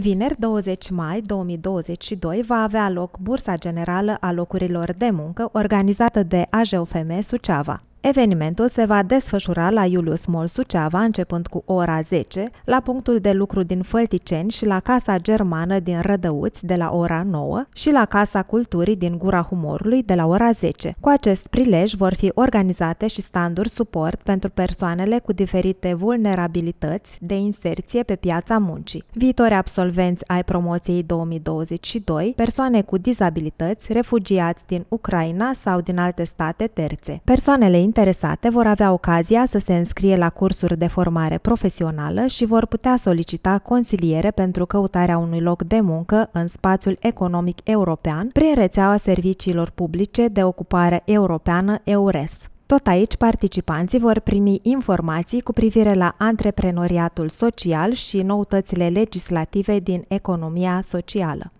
Vineri 20 mai 2022 va avea loc Bursa Generală a Locurilor de Muncă organizată de AJFM Suceava. Evenimentul se va desfășura la Iulius Mol Suceava începând cu ora 10, la punctul de lucru din Fălticeni și la Casa Germană din Rădăuți de la ora 9 și la Casa Culturii din Gura Humorului de la ora 10. Cu acest prilej vor fi organizate și standuri suport pentru persoanele cu diferite vulnerabilități de inserție pe piața muncii, viitori absolvenți ai promoției 2022, persoane cu dizabilități, refugiați din Ucraina sau din alte state terțe, persoanele interesate vor avea ocazia să se înscrie la cursuri de formare profesională și vor putea solicita consiliere pentru căutarea unui loc de muncă în spațiul economic european prin rețeaua serviciilor publice de ocupare europeană EURES. Tot aici, participanții vor primi informații cu privire la antreprenoriatul social și noutățile legislative din economia socială.